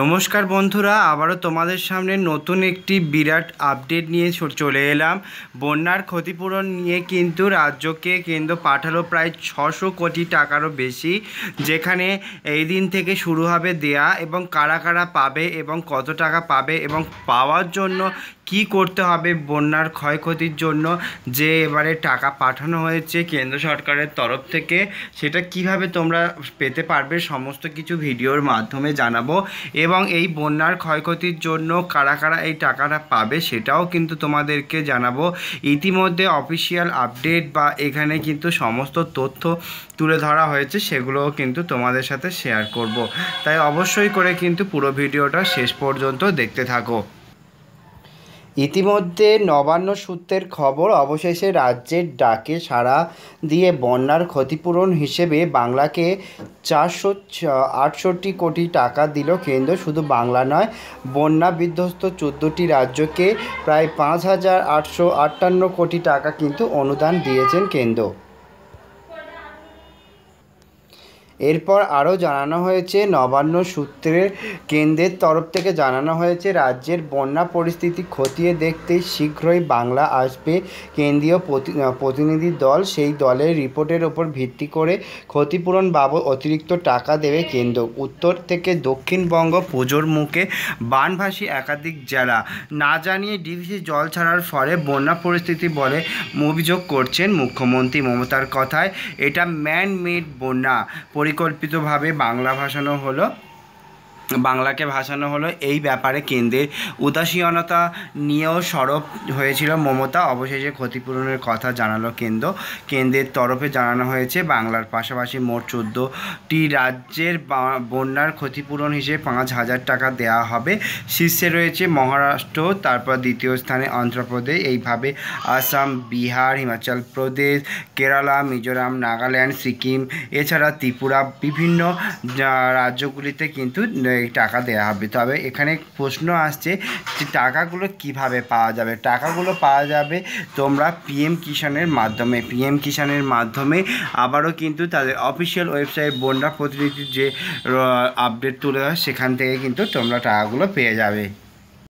নমস্কার বন্ধুরা আবারও তোমাদের সামনে নতুন একটি বিরাট আপডেট নিয়ে চলে এলাম বন্যার ক্ষতিপূরণ নিয়ে কিন্তু রাজ্যকে কেন্দ্র পাঠালো প্রায় ছশো কোটি টাকারও বেশি যেখানে এই দিন থেকে শুরু হবে দেয়া এবং কারা কারা পাবে এবং কত টাকা পাবে এবং পাওয়ার জন্য কি করতে হবে বন্যার ক্ষয়ক্ষতির জন্য যে এবারে টাকা পাঠানো হয়েছে কেন্দ্র সরকারের তরফ থেকে সেটা কিভাবে তোমরা পেতে পারবে সমস্ত কিছু ভিডিওর মাধ্যমে জানাবো এবং এই বন্যার ক্ষয়ক্ষতির জন্য কারা কারা এই টাকাটা পাবে সেটাও কিন্তু তোমাদেরকে জানাবো ইতিমধ্যে অফিসিয়াল আপডেট বা এখানে কিন্তু সমস্ত তথ্য তুলে ধরা হয়েছে সেগুলোও কিন্তু তোমাদের সাথে শেয়ার করব তাই অবশ্যই করে কিন্তু পুরো ভিডিওটা শেষ পর্যন্ত দেখতে থাকো ইতিমধ্যে নবান্ন সূত্রের খবর অবশেষে রাজ্যের ডাকে সাড়া দিয়ে বন্যার ক্ষতিপূরণ হিসেবে বাংলাকে চারশো আটষট্টি কোটি টাকা দিল কেন্দ্র শুধু বাংলা নয় বন্যা বিধ্বস্ত চোদ্দোটি রাজ্যকে প্রায় পাঁচ হাজার আটশো আটান্ন কোটি টাকা কিন্তু অনুদান দিয়েছেন কেন্দ্র এরপর আরও জানানো হয়েছে নবান্ন সূত্রের কেন্দ্রের তরফ থেকে জানানো হয়েছে রাজ্যের বন্যা পরিস্থিতি খতিয়ে দেখতে শীঘ্রই বাংলা আসবে কেন্দ্রীয় প্রতিনিধি দল সেই দলের রিপোর্টের ওপর ভিত্তি করে ক্ষতিপূরণ বাবদ অতিরিক্ত টাকা দেবে কেন্দ্র উত্তর থেকে দক্ষিণবঙ্গ পুজোর মুখে বানভাসী একাধিক জেলা না জানিয়ে ডিভিসি জল ছাড়ার ফলে বন্যা পরিস্থিতি বলে অভিযোগ করছেন মুখ্যমন্ত্রী মমতার কথায় এটা ম্যান মেড বন্যা পরিকল্পিতভাবে বাংলা ভাষানো হলো বাংলাকে ভাসানো হলো এই ব্যাপারে কেন্দ্রের উদাসীনতা নিয়েও সরব হয়েছিল মমতা অবশেষে ক্ষতিপূরণের কথা জানালো কেন্দ্র কেন্দ্রের তরফে জানানো হয়েছে বাংলার পাশাপাশি মোট চোদ্দোটি রাজ্যের বন্যার ক্ষতিপূরণ হিসেবে পাঁচ হাজার টাকা দেওয়া হবে শীর্ষে রয়েছে মহারাষ্ট্র তারপর দ্বিতীয় স্থানে অন্ধ্রপ্রদেশ এইভাবে আসাম বিহার হিমাচল প্রদেশ কেরালা মিজোরাম নাগাল্যান্ড সিকিম এছাড়া ত্রিপুরা বিভিন্ন রাজ্যগুলিতে কিন্তু এই টাকা দেওয়া হবে তবে এখানে প্রশ্ন আসছে যে টাকাগুলো কিভাবে পাওয়া যাবে টাকাগুলো পাওয়া যাবে তোমরা পিএম কিষাণের মাধ্যমে পিএম কিষাণের মাধ্যমে আবারও কিন্তু তাদের অফিসিয়াল ওয়েবসাইট বন্যা প্রতিনিধির যে আপডেট তুলে সেখান থেকে কিন্তু তোমরা টাকাগুলো পেয়ে যাবে